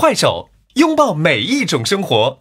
快手，拥抱每一种生活。